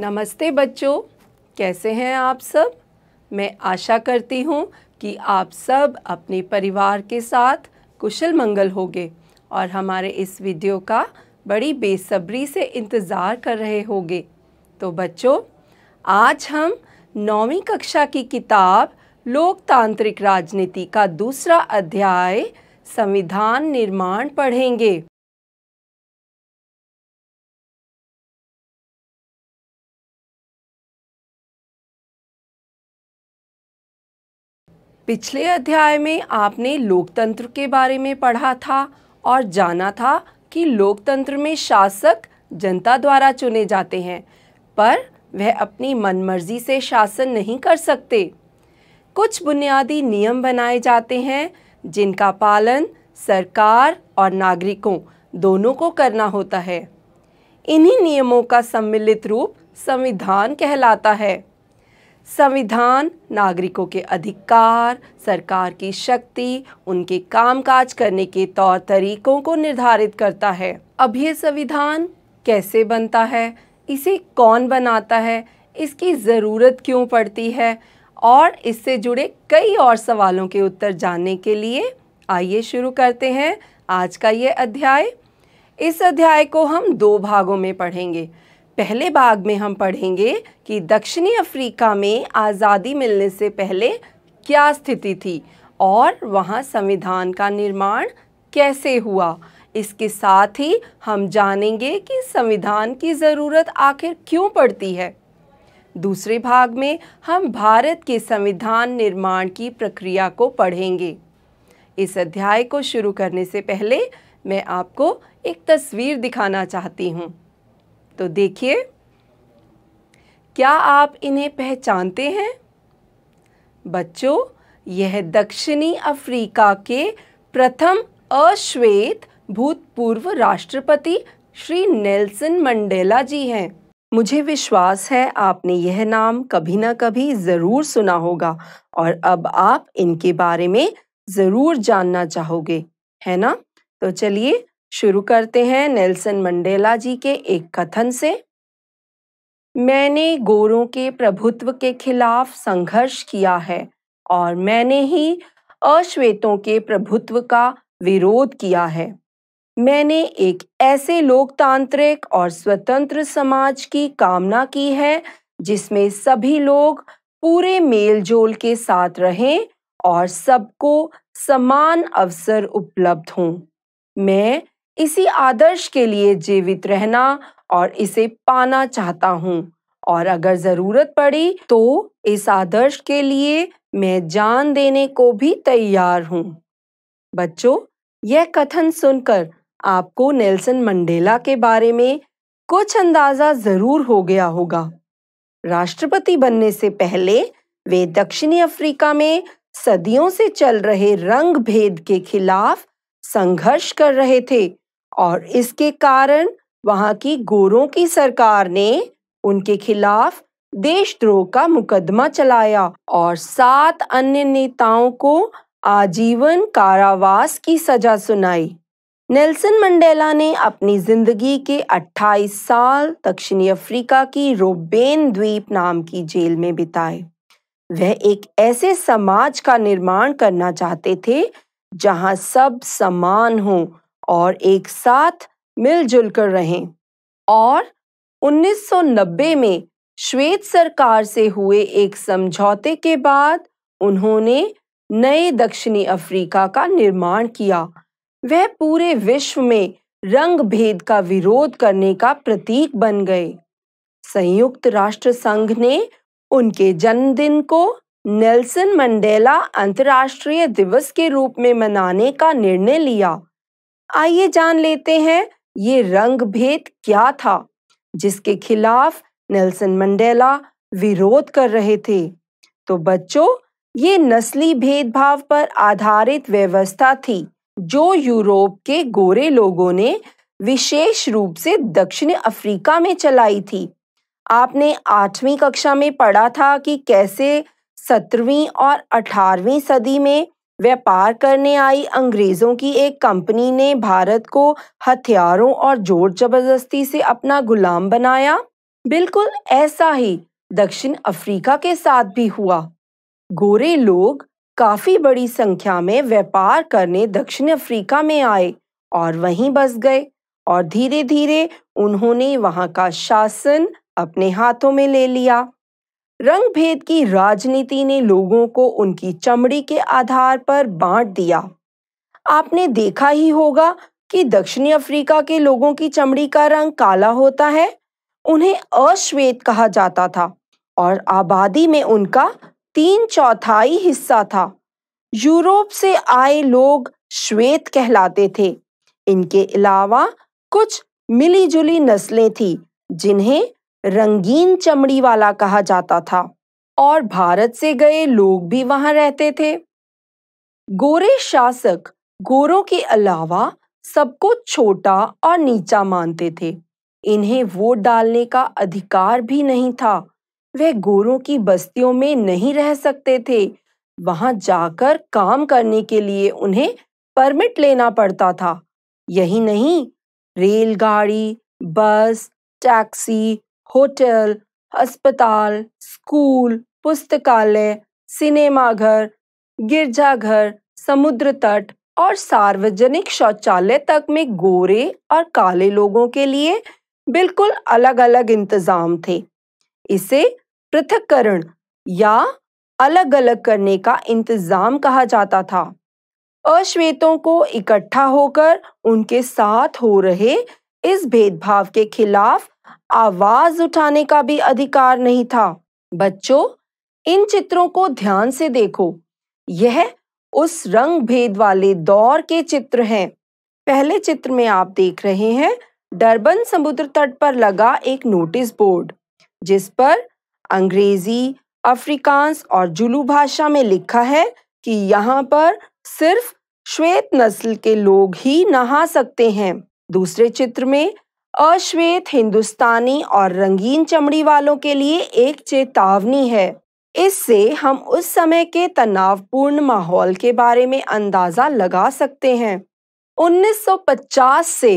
नमस्ते बच्चों कैसे हैं आप सब मैं आशा करती हूँ कि आप सब अपने परिवार के साथ कुशल मंगल होगे और हमारे इस वीडियो का बड़ी बेसब्री से इंतज़ार कर रहे होगे तो बच्चों आज हम नौवीं कक्षा की किताब लोकतांत्रिक राजनीति का दूसरा अध्याय संविधान निर्माण पढ़ेंगे पिछले अध्याय में आपने लोकतंत्र के बारे में पढ़ा था और जाना था कि लोकतंत्र में शासक जनता द्वारा चुने जाते हैं पर वह अपनी मनमर्जी से शासन नहीं कर सकते कुछ बुनियादी नियम बनाए जाते हैं जिनका पालन सरकार और नागरिकों दोनों को करना होता है इन्हीं नियमों का सम्मिलित रूप संविधान कहलाता है संविधान नागरिकों के अधिकार सरकार की शक्ति उनके कामकाज करने के तौर तरीकों को निर्धारित करता है अब ये संविधान कैसे बनता है इसे कौन बनाता है इसकी ज़रूरत क्यों पड़ती है और इससे जुड़े कई और सवालों के उत्तर जानने के लिए आइए शुरू करते हैं आज का ये अध्याय इस अध्याय को हम दो भागों में पढ़ेंगे पहले भाग में हम पढ़ेंगे कि दक्षिणी अफ्रीका में आज़ादी मिलने से पहले क्या स्थिति थी और वहाँ संविधान का निर्माण कैसे हुआ इसके साथ ही हम जानेंगे कि संविधान की ज़रूरत आखिर क्यों पड़ती है दूसरे भाग में हम भारत के संविधान निर्माण की प्रक्रिया को पढ़ेंगे इस अध्याय को शुरू करने से पहले मैं आपको एक तस्वीर दिखाना चाहती हूँ तो देखिए क्या आप इन्हें पहचानते हैं बच्चों यह दक्षिणी अफ्रीका के प्रथम अश्वेत भूतपूर्व राष्ट्रपति श्री नेल्सन मंडेला जी हैं मुझे विश्वास है आपने यह नाम कभी ना कभी ज़रूर सुना होगा और अब आप इनके बारे में ज़रूर जानना चाहोगे है ना तो चलिए शुरू करते हैं नेल्सन मंडेला जी के एक कथन से मैंने गोरों के प्रभुत्व के खिलाफ संघर्ष किया है और मैंने ही अश्वेतों के प्रभुत्व का विरोध किया है मैंने एक ऐसे लोकतांत्रिक और स्वतंत्र समाज की कामना की है जिसमें सभी लोग पूरे मेलजोल के साथ रहें और सबको समान अवसर उपलब्ध हों मैं इसी आदर्श के लिए जीवित रहना और इसे पाना चाहता हूँ और अगर ज़रूरत पड़ी तो इस आदर्श के लिए मैं जान देने को भी तैयार हूँ बच्चों यह कथन सुनकर आपको नेल्सन मंडेला के बारे में कुछ अंदाज़ा ज़रूर हो गया होगा राष्ट्रपति बनने से पहले वे दक्षिणी अफ्रीका में सदियों से चल रहे रंग भेद के खिलाफ संघर्ष कर रहे थे और इसके कारण वहां की गोरों की सरकार ने उनके खिलाफ देशद्रोह का मुकदमा चलाया और सात अन्य नेताओं को आजीवन कारावास की सजा सुनाई नेल्सन मंडेला ने अपनी जिंदगी के 28 साल दक्षिणी अफ्रीका की रोबेन द्वीप नाम की जेल में बिताए वह एक ऐसे समाज का निर्माण करना चाहते थे जहां सब समान हों और एक साथ मिलजुल कर रहे और 1990 में श्वेत सरकार से हुए एक समझौते के बाद उन्होंने नए दक्षिणी अफ्रीका का निर्माण किया वह पूरे विश्व में रंग भेद का विरोध करने का प्रतीक बन गए संयुक्त राष्ट्र संघ ने उनके जन्मदिन को नेल्सन मंडेला अंतर्राष्ट्रीय दिवस के रूप में मनाने का निर्णय लिया आइए जान लेते हैं ये रंग भेद क्या था जिसके खिलाफ नेल्सन मंडेला विरोध कर रहे थे तो बच्चों ये नस्ली भेदभाव पर आधारित व्यवस्था थी जो यूरोप के गोरे लोगों ने विशेष रूप से दक्षिण अफ्रीका में चलाई थी आपने आठवीं कक्षा में पढ़ा था कि कैसे सत्रहवीं और अठारहवीं सदी में व्यापार करने आई अंग्रेजों की एक कंपनी ने भारत को हथियारों और जोर जबरदस्ती से अपना गुलाम बनाया बिल्कुल ऐसा ही दक्षिण अफ्रीका के साथ भी हुआ गोरे लोग काफी बड़ी संख्या में व्यापार करने दक्षिण अफ्रीका में आए और वहीं बस गए और धीरे धीरे उन्होंने वहां का शासन अपने हाथों में ले लिया रंग भेद की राजनीति ने लोगों को उनकी चमड़ी के आधार पर बांट दिया आपने देखा ही होगा कि दक्षिणी अफ्रीका के लोगों की चमड़ी का रंग काला होता है उन्हें अश्वेत कहा जाता था और आबादी में उनका तीन चौथाई हिस्सा था यूरोप से आए लोग श्वेत कहलाते थे इनके अलावा कुछ मिलीजुली नस्लें थी जिन्हें रंगीन चमड़ी वाला कहा जाता था और भारत से गए लोग भी वहां रहते थे गोरे शासक गोरों के अलावा सबको छोटा और नीचा मानते थे इन्हें वोट डालने का अधिकार भी नहीं था वे गोरों की बस्तियों में नहीं रह सकते थे वहां जाकर काम करने के लिए उन्हें परमिट लेना पड़ता था यही नहीं रेलगाड़ी बस टैक्सी होटल अस्पताल स्कूल पुस्तकालय सिनेमाघर गिरजाघर समुद्र तट और सार्वजनिक शौचालय तक में गोरे और काले लोगों के लिए बिल्कुल अलग अलग इंतजाम थे इसे पृथककरण या अलग अलग करने का इंतजाम कहा जाता था अश्वेतों को इकट्ठा होकर उनके साथ हो रहे इस भेदभाव के खिलाफ आवाज उठाने का भी अधिकार नहीं था बच्चों इन चित्रों को ध्यान से देखो यह उस रंग भेद वाले दौर के चित्र हैं पहले चित्र में आप देख रहे हैं डरबन समुद्र तट पर लगा एक नोटिस बोर्ड जिस पर अंग्रेजी अफ्रीकांस और जुलू भाषा में लिखा है कि यहाँ पर सिर्फ श्वेत नस्ल के लोग ही नहा सकते हैं दूसरे चित्र में अश्वेत हिंदुस्तानी और रंगीन चमड़ी वालों के लिए एक चेतावनी है इससे हम उस समय के तनावपूर्ण माहौल के बारे में अंदाजा लगा सकते हैं 1950 से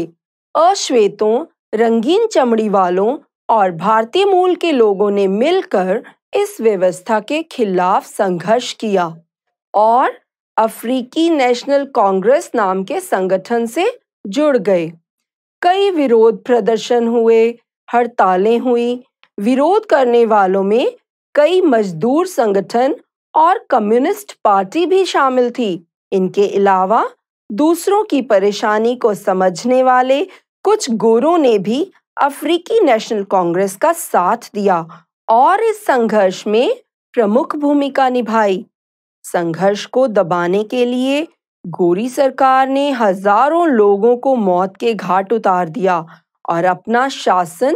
अश्वेतों रंगीन चमड़ी वालों और भारतीय मूल के लोगों ने मिलकर इस व्यवस्था के खिलाफ संघर्ष किया और अफ्रीकी नेशनल कांग्रेस नाम के संगठन से जुड़ गए कई विरोध प्रदर्शन हुए हड़तालें हुई विरोध करने वालों में कई मजदूर संगठन और कम्युनिस्ट पार्टी भी शामिल थी इनके अलावा दूसरों की परेशानी को समझने वाले कुछ गोरों ने भी अफ्रीकी नेशनल कांग्रेस का साथ दिया और इस संघर्ष में प्रमुख भूमिका निभाई संघर्ष को दबाने के लिए गोरी सरकार ने हजारों लोगों को मौत के घाट उतार दिया और अपना शासन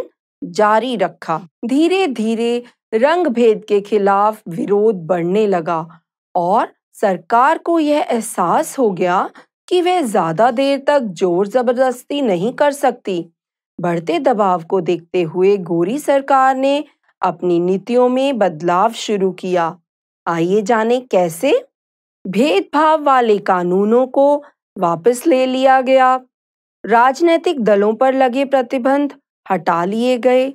जारी रखा धीरे धीरे रंग भेद के खिलाफ विरोध बढ़ने लगा और सरकार को यह एहसास हो गया कि वह ज्यादा देर तक जोर जबरदस्ती नहीं कर सकती बढ़ते दबाव को देखते हुए गोरी सरकार ने अपनी नीतियों में बदलाव शुरू किया आइए जाने कैसे भेदभाव वाले कानूनों को वापस ले लिया गया राजनीतिक दलों पर लगे प्रतिबंध हटा लिए गए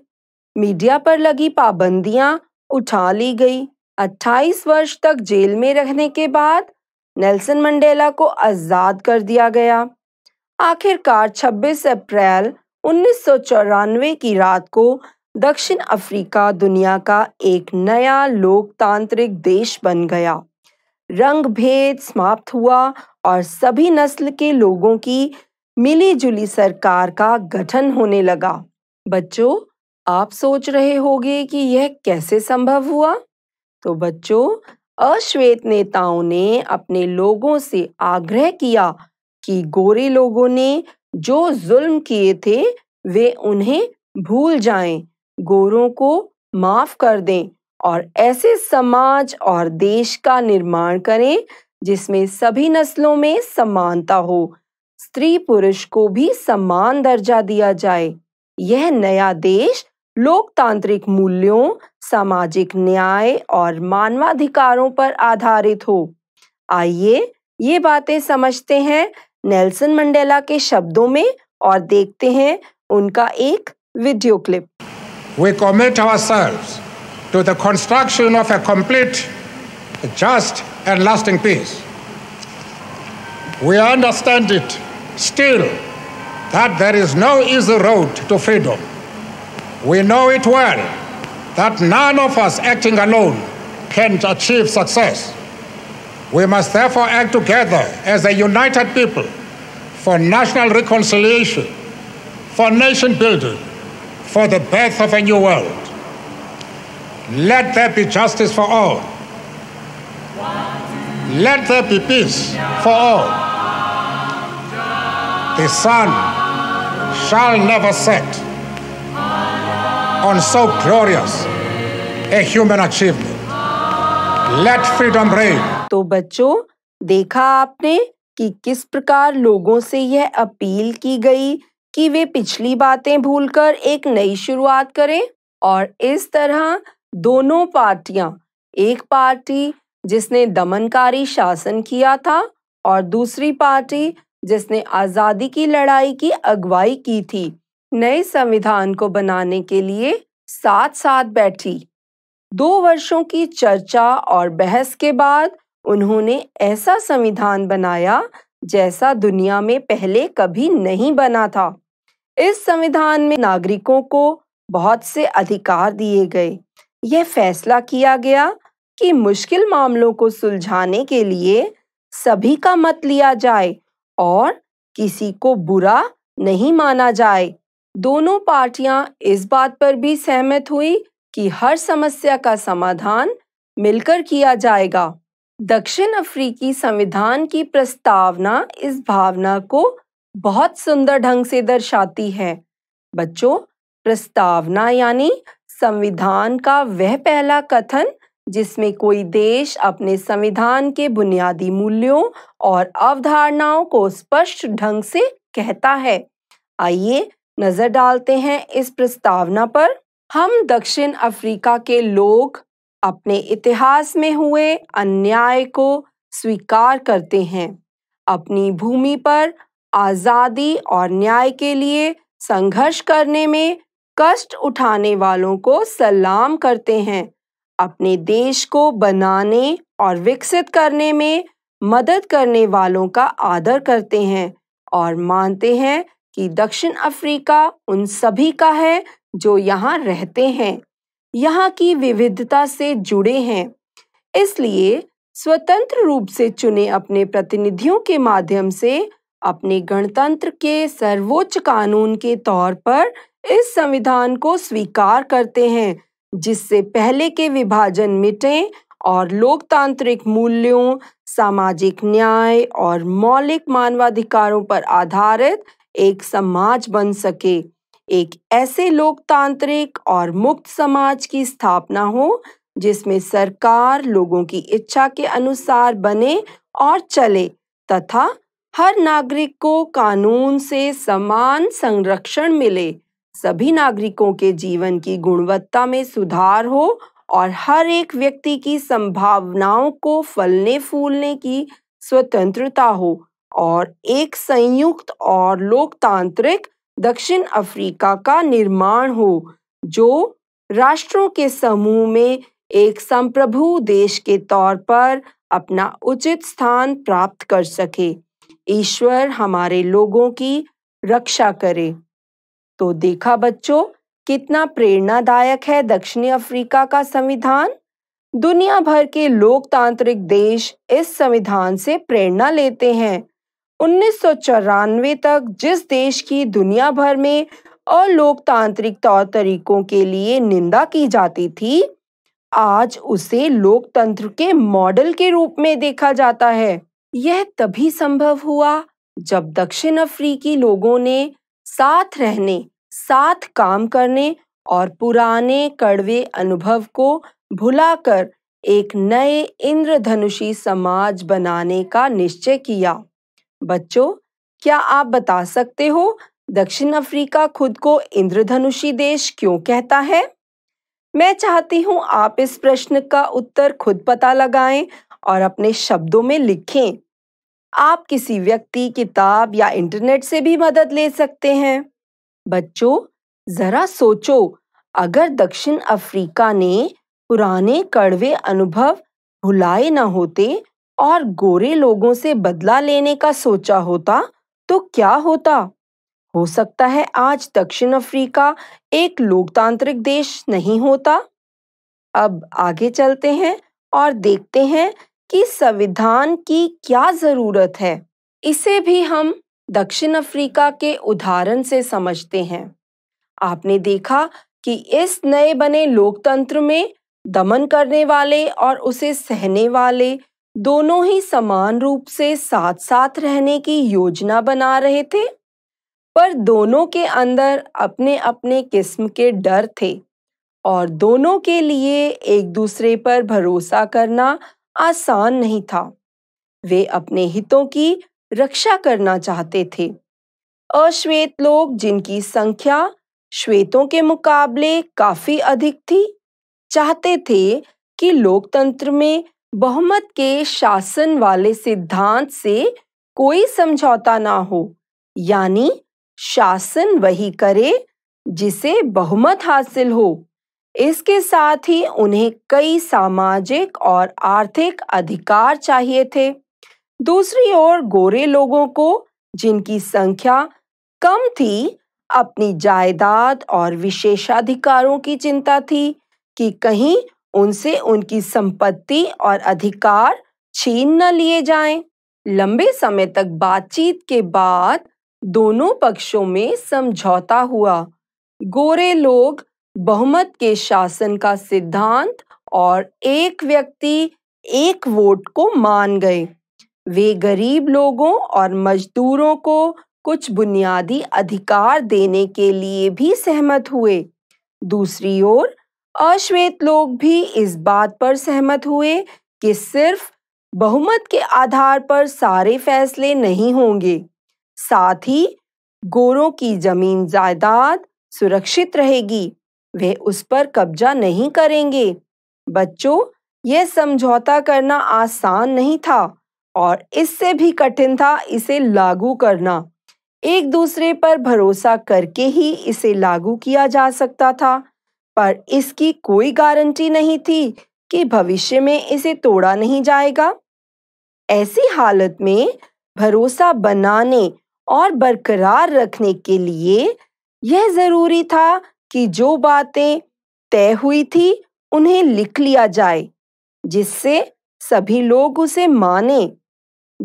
मीडिया पर लगी पाबंदियां उठा ली गई 28 वर्ष तक जेल में रहने के बाद नेल्सन मंडेला को आज़ाद कर दिया गया आखिरकार 26 अप्रैल उन्नीस की रात को दक्षिण अफ्रीका दुनिया का एक नया लोकतांत्रिक देश बन गया रंग भेद समाप्त हुआ और सभी नस्ल के लोगों की मिलीजुली सरकार का गठन होने लगा बच्चों आप सोच रहे होंगे कि यह कैसे संभव हुआ तो बच्चों अश्वेत नेताओं ने अपने लोगों से आग्रह किया कि गोरे लोगों ने जो जुल्म किए थे वे उन्हें भूल जाएं, गोरों को माफ कर दें और ऐसे समाज और देश का निर्माण करें जिसमें सभी नस्लों में समानता हो स्त्री पुरुष को भी समान दर्जा दिया जाए यह नया देश लोकतांत्रिक मूल्यों सामाजिक न्याय और मानवाधिकारों पर आधारित हो आइए ये बातें समझते हैं नेल्सन मंडेला के शब्दों में और देखते हैं उनका एक वीडियो क्लिप कॉमेट commit serve to the construction of a complete, just, and lasting peace. We understand it still that there is no easy road to freedom. We know it well that none of us acting alone can achieve success. We must therefore act together as a united people for national reconciliation, for nation building, for the birth of a new world. Let there be justice for all. Let there be peace for all. The sun shall never set on so glorious a human achievement. Let freedom reign. तो बच्चों देखा आपने कि किस प्रकार लोगों से यह अपील की गई कि वे पिछली बातें भूलकर एक नई शुरुआत करें और इस तरह दोनों पार्टियां एक पार्टी जिसने दमनकारी शासन किया था और दूसरी पार्टी जिसने आज़ादी की लड़ाई की अगुवाई की थी नए संविधान को बनाने के लिए साथ साथ बैठी दो वर्षों की चर्चा और बहस के बाद उन्होंने ऐसा संविधान बनाया जैसा दुनिया में पहले कभी नहीं बना था इस संविधान में नागरिकों को बहुत से अधिकार दिए गए यह फैसला किया गया कि मुश्किल मामलों को सुलझाने के लिए सभी का मत लिया जाए और किसी को बुरा नहीं माना जाए दोनों पार्टियां इस बात पर भी सहमत हुई कि हर समस्या का समाधान मिलकर किया जाएगा दक्षिण अफ्रीकी संविधान की प्रस्तावना इस भावना को बहुत सुंदर ढंग से दर्शाती है बच्चों प्रस्तावना यानी संविधान का वह पहला कथन जिसमें कोई देश अपने संविधान के बुनियादी मूल्यों और अवधारणाओं को स्पष्ट ढंग से कहता है आइए नजर डालते हैं इस प्रस्तावना पर हम दक्षिण अफ्रीका के लोग अपने इतिहास में हुए अन्याय को स्वीकार करते हैं अपनी भूमि पर आज़ादी और न्याय के लिए संघर्ष करने में कष्ट उठाने वालों को सलाम करते हैं अपने देश को बनाने और विकसित करने में मदद करने वालों का आदर करते हैं और मानते हैं कि दक्षिण अफ्रीका उन सभी का है जो यहाँ रहते हैं यहाँ की विविधता से जुड़े हैं इसलिए स्वतंत्र रूप से चुने अपने प्रतिनिधियों के माध्यम से अपने गणतंत्र के सर्वोच्च कानून के तौर पर इस संविधान को स्वीकार करते हैं जिससे पहले के विभाजन मिटें और लोकतांत्रिक मूल्यों सामाजिक न्याय और मौलिक मानवाधिकारों पर आधारित एक समाज बन सके एक ऐसे लोकतांत्रिक और मुक्त समाज की स्थापना हो जिसमें सरकार लोगों की इच्छा के अनुसार बने और चले तथा हर नागरिक को कानून से समान संरक्षण मिले सभी नागरिकों के जीवन की गुणवत्ता में सुधार हो और हर एक व्यक्ति की संभावनाओं को फलने फूलने की स्वतंत्रता हो और एक संयुक्त और लोकतांत्रिक दक्षिण अफ्रीका का निर्माण हो जो राष्ट्रों के समूह में एक संप्रभु देश के तौर पर अपना उचित स्थान प्राप्त कर सके ईश्वर हमारे लोगों की रक्षा करे तो देखा बच्चों कितना प्रेरणादायक है दक्षिणी अफ्रीका का संविधान दुनिया भर के लोकतांत्रिक देश इस संविधान से प्रेरणा लेते हैं उन्नीस तक जिस देश की दुनिया भर में अलोकतांत्रिक तौर तरीकों के लिए निंदा की जाती थी आज उसे लोकतंत्र के मॉडल के रूप में देखा जाता है यह तभी संभव हुआ जब दक्षिण अफ्रीकी लोगों ने साथ रहने साथ काम करने और पुराने कड़वे अनुभव को भुलाकर एक नए इंद्रधनुषी समाज बनाने का निश्चय किया बच्चों क्या आप बता सकते हो दक्षिण अफ्रीका खुद को इंद्रधनुषी देश क्यों कहता है मैं चाहती हूँ आप इस प्रश्न का उत्तर खुद पता लगाएं और अपने शब्दों में लिखें आप किसी व्यक्ति किताब या इंटरनेट से भी मदद ले सकते हैं बच्चों जरा सोचो अगर दक्षिण अफ्रीका ने पुराने कड़वे अनुभव भुलाए न होते और गोरे लोगों से बदला लेने का सोचा होता तो क्या होता हो सकता है आज दक्षिण अफ्रीका एक लोकतांत्रिक देश नहीं होता अब आगे चलते हैं और देखते हैं कि संविधान की क्या ज़रूरत है इसे भी हम दक्षिण अफ्रीका के उदाहरण से समझते हैं आपने देखा कि इस नए बने लोकतंत्र में दमन करने वाले और उसे सहने वाले दोनों ही समान रूप से साथ साथ रहने की योजना बना रहे थे पर दोनों के अंदर अपने अपने किस्म के डर थे और दोनों के लिए एक दूसरे पर भरोसा करना आसान नहीं था वे अपने हितों की रक्षा करना चाहते थे अश्वेत लोग जिनकी संख्या श्वेतों के मुकाबले काफी अधिक थी चाहते थे कि लोकतंत्र में बहुमत के शासन वाले सिद्धांत से कोई समझौता ना हो यानी शासन वही करे जिसे बहुमत हासिल हो इसके साथ ही उन्हें कई सामाजिक और आर्थिक अधिकार चाहिए थे दूसरी ओर गोरे लोगों को जिनकी संख्या कम थी अपनी जायदाद और विशेषाधिकारों की चिंता थी कि कहीं उनसे उनकी संपत्ति और अधिकार छीन न लिए जाएं। लंबे समय तक बातचीत के बाद दोनों पक्षों में समझौता हुआ गोरे लोग बहुमत के शासन का सिद्धांत और एक व्यक्ति एक वोट को मान गए वे गरीब लोगों और मजदूरों को कुछ बुनियादी अधिकार देने के लिए भी सहमत हुए दूसरी ओर अश्वेत लोग भी इस बात पर सहमत हुए कि सिर्फ बहुमत के आधार पर सारे फैसले नहीं होंगे साथ ही गोरों की जमीन जायदाद सुरक्षित रहेगी वे उस पर कब्जा नहीं करेंगे बच्चों यह समझौता करना आसान नहीं था और इससे भी कठिन था इसे लागू करना एक दूसरे पर भरोसा करके ही इसे लागू किया जा सकता था पर इसकी कोई गारंटी नहीं थी कि भविष्य में इसे तोड़ा नहीं जाएगा ऐसी हालत में भरोसा बनाने और बरकरार रखने के लिए यह जरूरी था कि जो बातें तय हुई थी उन्हें लिख लिया जाए जिससे सभी लोग उसे माने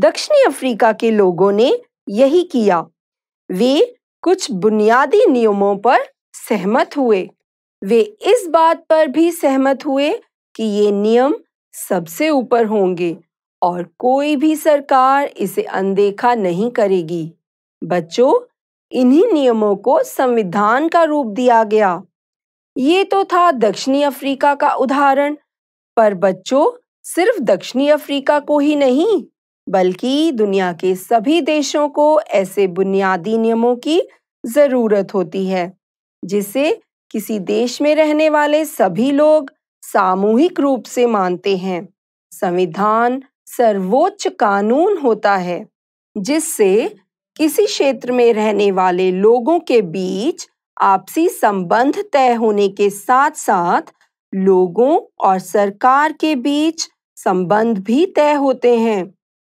दक्षिणी अफ्रीका के लोगों ने यही किया वे कुछ बुनियादी नियमों पर सहमत हुए वे इस बात पर भी सहमत हुए कि ये नियम सबसे ऊपर होंगे और कोई भी सरकार इसे अनदेखा नहीं करेगी बच्चों इन्हीं नियमों को संविधान का रूप दिया गया ये तो था दक्षिणी अफ्रीका का उदाहरण पर बच्चों सिर्फ दक्षिणी अफ्रीका को ही नहीं बल्कि दुनिया के सभी देशों को ऐसे बुनियादी नियमों की जरूरत होती है जिसे किसी देश में रहने वाले सभी लोग सामूहिक रूप से मानते हैं संविधान सर्वोच्च कानून होता है जिससे किसी क्षेत्र में रहने वाले लोगों के बीच आपसी संबंध तय होने के साथ साथ लोगों और सरकार के बीच संबंध भी तय होते हैं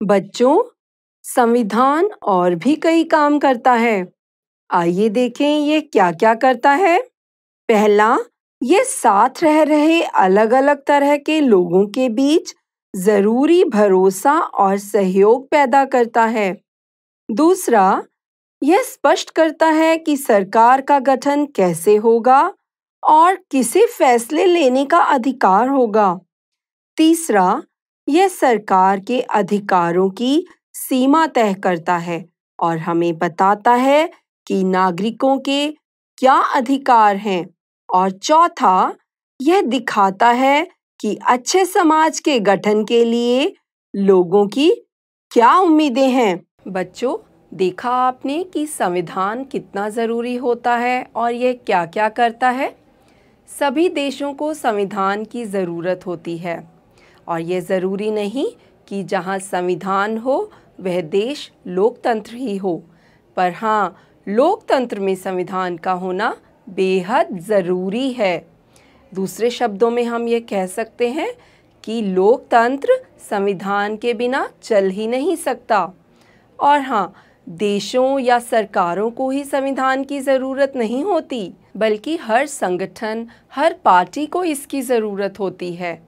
बच्चों संविधान और भी कई काम करता है आइए देखें ये क्या क्या करता है पहला ये साथ रह रहे अलग अलग तरह के लोगों के बीच ज़रूरी भरोसा और सहयोग पैदा करता है दूसरा यह स्पष्ट करता है कि सरकार का गठन कैसे होगा और किसे फैसले लेने का अधिकार होगा तीसरा यह सरकार के अधिकारों की सीमा तय करता है और हमें बताता है कि नागरिकों के क्या अधिकार हैं और चौथा यह दिखाता है कि अच्छे समाज के गठन के लिए लोगों की क्या उम्मीदें हैं बच्चों देखा आपने कि संविधान कितना ज़रूरी होता है और यह क्या क्या करता है सभी देशों को संविधान की ज़रूरत होती है और यह ज़रूरी नहीं कि जहाँ संविधान हो वह देश लोकतंत्र ही हो पर हाँ लोकतंत्र में संविधान का होना बेहद ज़रूरी है दूसरे शब्दों में हम ये कह सकते हैं कि लोकतंत्र संविधान के बिना चल ही नहीं सकता और हाँ देशों या सरकारों को ही संविधान की ज़रूरत नहीं होती बल्कि हर संगठन हर पार्टी को इसकी ज़रूरत होती है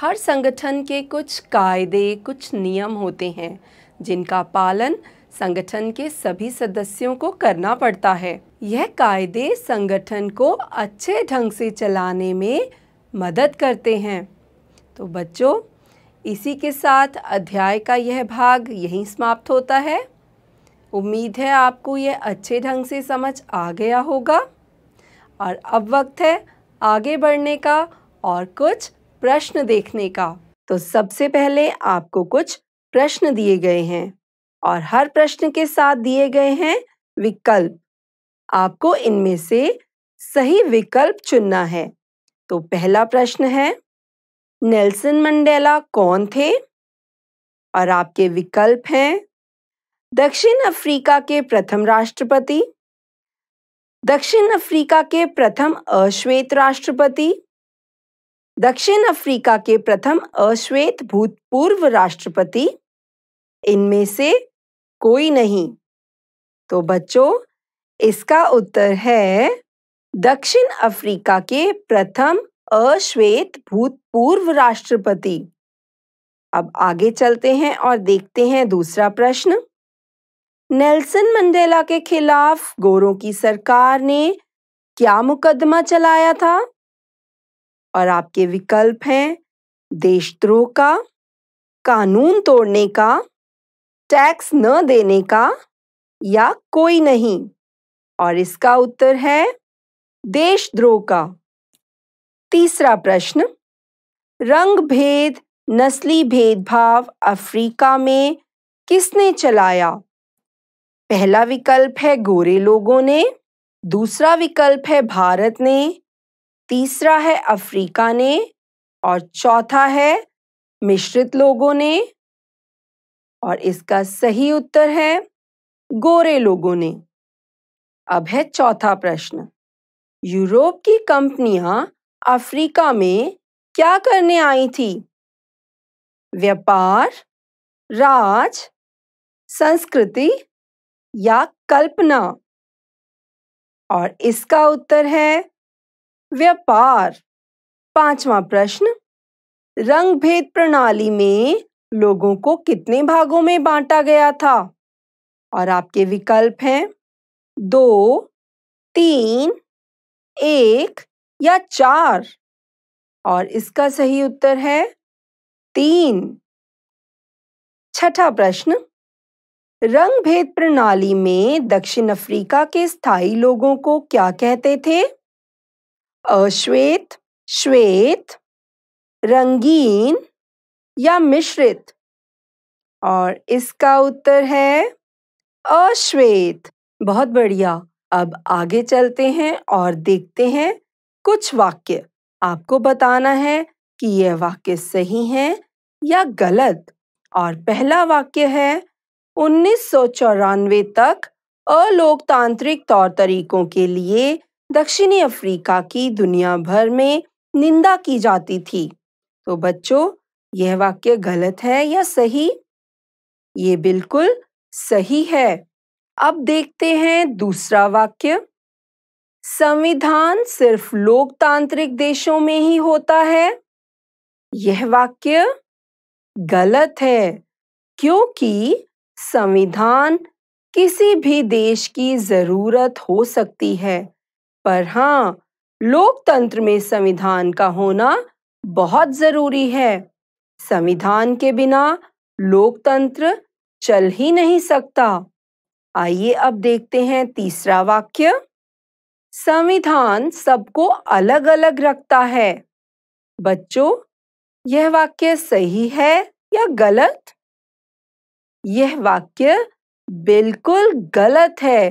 हर संगठन के कुछ कायदे कुछ नियम होते हैं जिनका पालन संगठन के सभी सदस्यों को करना पड़ता है यह कायदे संगठन को अच्छे ढंग से चलाने में मदद करते हैं तो बच्चों इसी के साथ अध्याय का यह भाग यहीं समाप्त होता है उम्मीद है आपको यह अच्छे ढंग से समझ आ गया होगा और अब वक्त है आगे बढ़ने का और कुछ प्रश्न देखने का तो सबसे पहले आपको कुछ प्रश्न दिए गए हैं और हर प्रश्न के साथ दिए गए हैं विकल्प आपको इनमें से सही विकल्प चुनना है तो पहला प्रश्न है नेल्सन मंडेला कौन थे और आपके विकल्प हैं दक्षिण अफ्रीका के प्रथम राष्ट्रपति दक्षिण अफ्रीका के प्रथम अश्वेत राष्ट्रपति दक्षिण अफ्रीका के प्रथम अश्वेत भूतपूर्व राष्ट्रपति इनमें से कोई नहीं तो बच्चों इसका उत्तर है दक्षिण अफ्रीका के प्रथम अश्वेत भूतपूर्व राष्ट्रपति अब आगे चलते हैं और देखते हैं दूसरा प्रश्न नेल्सन मंडेला के खिलाफ गोरों की सरकार ने क्या मुकदमा चलाया था और आपके विकल्प हैं देशद्रोह का कानून तोड़ने का टैक्स न देने का या कोई नहीं और इसका उत्तर है देशद्रोह का तीसरा प्रश्न रंग भेद नस्ली भेदभाव अफ्रीका में किसने चलाया पहला विकल्प है गोरे लोगों ने दूसरा विकल्प है भारत ने तीसरा है अफ्रीका ने और चौथा है मिश्रित लोगों ने और इसका सही उत्तर है गोरे लोगों ने अब है चौथा प्रश्न यूरोप की कंपनियां अफ्रीका में क्या करने आई थी व्यापार राज संस्कृति या कल्पना और इसका उत्तर है व्यापार पांचवा प्रश्न रंग भेद प्रणाली में लोगों को कितने भागों में बांटा गया था और आपके विकल्प हैं दो तीन एक या चार और इसका सही उत्तर है तीन छठा प्रश्न रंग भेद प्रणाली में दक्षिण अफ्रीका के स्थायी लोगों को क्या कहते थे अश्वेत श्वेत रंगीन या मिश्रित और इसका उत्तर है अश्वेत बहुत बढ़िया अब आगे चलते हैं और देखते हैं कुछ वाक्य आपको बताना है कि यह वाक्य सही है या गलत और पहला वाक्य है उन्नीस तक अलोकतांत्रिक तौर तरीकों के लिए दक्षिणी अफ्रीका की दुनिया भर में निंदा की जाती थी तो बच्चों यह वाक्य गलत है या सही ये बिल्कुल सही है अब देखते हैं दूसरा वाक्य संविधान सिर्फ लोकतांत्रिक देशों में ही होता है यह वाक्य गलत है क्योंकि संविधान किसी भी देश की जरूरत हो सकती है पर हाँ लोकतंत्र में संविधान का होना बहुत जरूरी है संविधान के बिना लोकतंत्र चल ही नहीं सकता आइए अब देखते हैं तीसरा वाक्य संविधान सबको अलग अलग रखता है बच्चों यह वाक्य सही है या गलत यह वाक्य बिल्कुल गलत है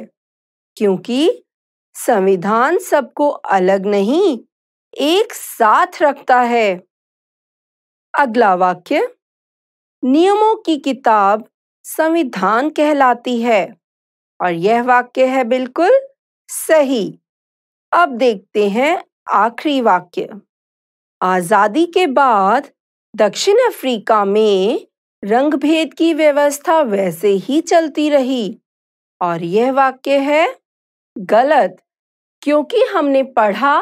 क्योंकि संविधान सबको अलग नहीं एक साथ रखता है अगला वाक्य नियमों की किताब संविधान कहलाती है और यह वाक्य है बिल्कुल सही अब देखते हैं आखिरी वाक्य आज़ादी के बाद दक्षिण अफ्रीका में रंगभेद की व्यवस्था वैसे ही चलती रही और यह वाक्य है गलत क्योंकि हमने पढ़ा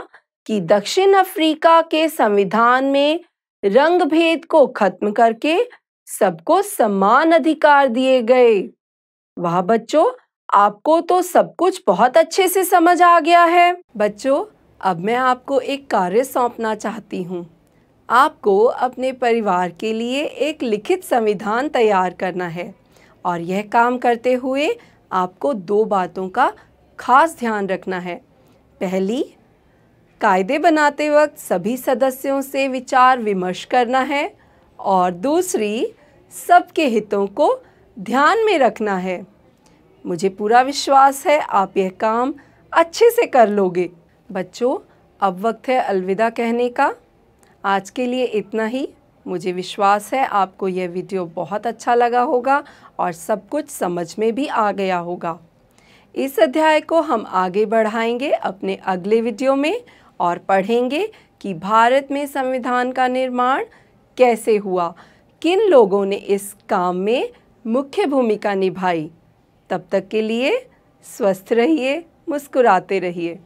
कि दक्षिण अफ्रीका के संविधान में रंगभेद को खत्म करके सबको समान अधिकार दिए गए वाह बच्चों आपको तो सब कुछ बहुत अच्छे से समझ आ गया है बच्चों अब मैं आपको एक कार्य सौंपना चाहती हूँ आपको अपने परिवार के लिए एक लिखित संविधान तैयार करना है और यह काम करते हुए आपको दो बातों का खास ध्यान रखना है पहली कायदे बनाते वक्त सभी सदस्यों से विचार विमर्श करना है और दूसरी सबके हितों को ध्यान में रखना है मुझे पूरा विश्वास है आप यह काम अच्छे से कर लोगे बच्चों अब वक्त है अलविदा कहने का आज के लिए इतना ही मुझे विश्वास है आपको यह वीडियो बहुत अच्छा लगा होगा और सब कुछ समझ में भी आ गया होगा इस अध्याय को हम आगे बढ़ाएंगे अपने अगले वीडियो में और पढ़ेंगे कि भारत में संविधान का निर्माण कैसे हुआ किन लोगों ने इस काम में मुख्य भूमिका निभाई तब तक के लिए स्वस्थ रहिए मुस्कुराते रहिए